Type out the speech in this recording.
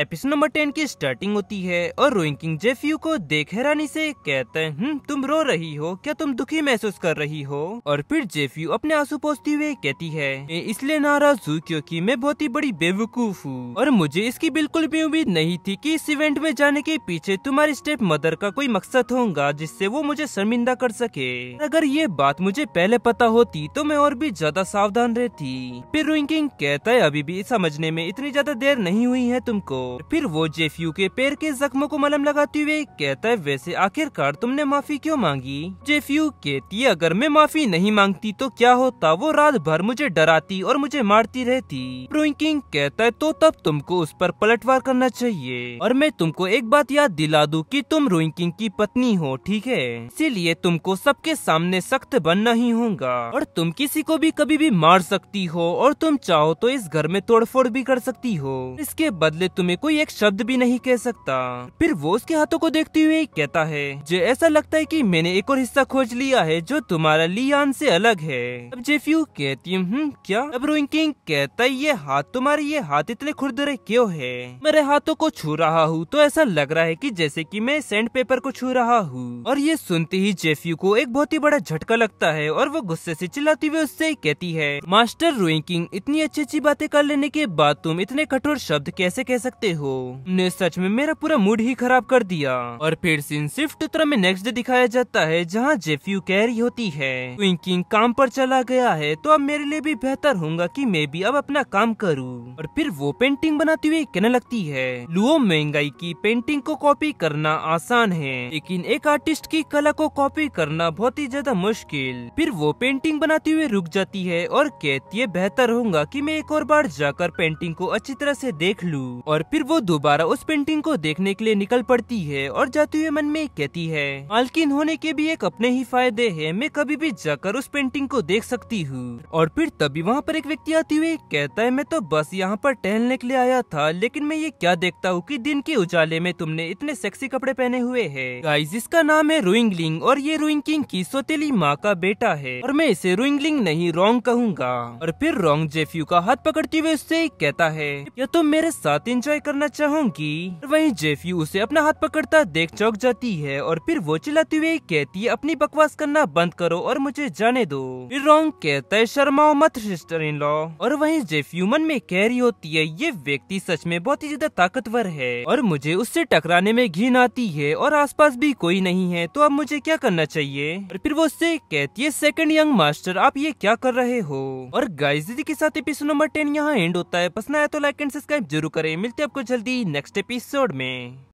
episode number ten की starting होती है और रोइंग किंग को देख हैरानी से कहते हैं हम्म, तुम रो रही हो क्या तुम दुखी महसूस कर रही हो और फिर जेफ्यू अपने आंसू पोसती हुए कहती है मैं इसलिए नाराज हूँ क्योंकि मैं बहुत ही बड़ी बेवकूफ हूँ और मुझे इसकी बिल्कुल भी उम्मीद नहीं थी की इस इवेंट में जाने के पीछे तुम्हारी स्टेप मदर का कोई मकसद होगा जिससे वो मुझे शर्मिंदा कर सके अगर ये बात मुझे पहले पता होती तो मैं और भी ज्यादा सावधान रहती फिर रोइंग किंग कहता है अभी भी समझने में इतनी ज्यादा देर नहीं हुई है तुमको फिर वो जेफयू के पैर के जख्मों को मलम लगाते हुए कहता है वैसे आखिरकार तुमने माफी क्यों मांगी जेफयू कहती अगर मैं माफी नहीं मांगती तो क्या होता वो रात भर मुझे डराती और मुझे मारती रहती ब्रोइकिंग कहता है तो तब तुमको उस पर पलटवार करना चाहिए और मैं तुमको एक बात याद दिला दूं कि तुम रोइंकिंग की पत्नी हो ठीक है इसीलिए तुमको सबके सामने सख्त बनना ही होगा और तुम किसी को भी कभी भी मार सकती हो और तुम चाहो तो इस घर में तोड़फोड़ भी कर सकती हो इसके बदले तुम्हें में कोई एक शब्द भी नहीं कह सकता फिर वो उसके हाथों को देखते हुए कहता है जे ऐसा लगता है कि मैंने एक और हिस्सा खोज लिया है जो तुम्हारा लियान से अलग है अब जेफ्यू कहती हूँ हम्म, क्या अब रोइंग कहता है ये हाथ तुम्हारे ये हाथ इतने खुरदरे क्यों है मेरे हाथों को छू रहा हूँ तो ऐसा लग रहा है की जैसे की मैं सेंड पेपर को छू रहा हूँ और ये सुनते ही जेफ्यू को एक बहुत ही बड़ा झटका लगता है और वो गुस्से ऐसी चिल्लाती हुई उससे कहती है मास्टर रोइंग इतनी अच्छी अच्छी बातें कर लेने के बाद तुम इतने कठोर शब्द कैसे कह सकते सकते हो ने सच में मेरा पूरा मूड ही खराब कर दिया और फिर सीन शिफ्ट तरह में नेक्स्ट डे दिखाया जाता है जहाँ जेफ्यू कैरी होती है क्विंकिंग काम पर चला गया है तो अब मेरे लिए भी बेहतर होगा कि मैं भी अब अपना काम करूँ और फिर वो पेंटिंग बनाती हुई कहने लगती है लुओ महंगाई की पेंटिंग को कॉपी करना आसान है लेकिन एक आर्टिस्ट की कला को कॉपी करना बहुत ही ज्यादा मुश्किल फिर वो पेंटिंग बनाते हुए रुक जाती है और कहती है बेहतर होगा कि मैं एक और बार जाकर पेंटिंग को अच्छी तरह से देख लूं और फिर वो दोबारा उस पेंटिंग को देखने के लिए निकल पड़ती है और जाते हुए मन में कहती है मालकिन होने के भी एक अपने ही फायदे है मैं कभी भी जाकर उस पेंटिंग को देख सकती हूँ और फिर तभी वहाँ पर एक व्यक्ति आते हुए कहता है मैं तो बस यहाँ पर टहलने के लिए आया था लेकिन मैं ये क्या देखता हूँ की दिन के उजाले में तुमने इतने सेक्सी कपड़े पहने हुए है गाइज इसका नाम है रोइंगलिंग और ये रोइंगलिंग की सोतेली माँ का बेटा है और मैं इसे रोइंगलिंग नहीं रोंग कहूँगा और फिर रोंग जेफ्यू का हाथ पकड़ते हुए उससे कहता है या तुम तो मेरे साथ इंजॉय करना चाहूंगी वही जेफी उसे अपना हाथ पकड़ता देख चौक जाती है और फिर वो चिल्लाती हुई कहती है अपनी बकवास करना बंद करो और मुझे जाने दो फिर रॉन्ग कहता है शर्माओ मत सिस्टर इन लॉ और वही जेफी मन में कह रही होती है ये व्यक्ति सच में बहुत ही ज्यादा ताकतवर है और मुझे उससे टकराने में घिन आती है और आस भी कोई नहीं है तो अब मुझे क्या करना चाहिए और फिर वो उससे कहती है सेकंड यंग मास्टर आप ये क्या कर रहे हो और गाइज के साथ एपिसोड नंबर टेन यहाँ एंड होता है पसंद आया तो लाइक एंड सब्सक्राइब जरूर करें मिलते हैं आपको जल्दी नेक्स्ट एपिसोड में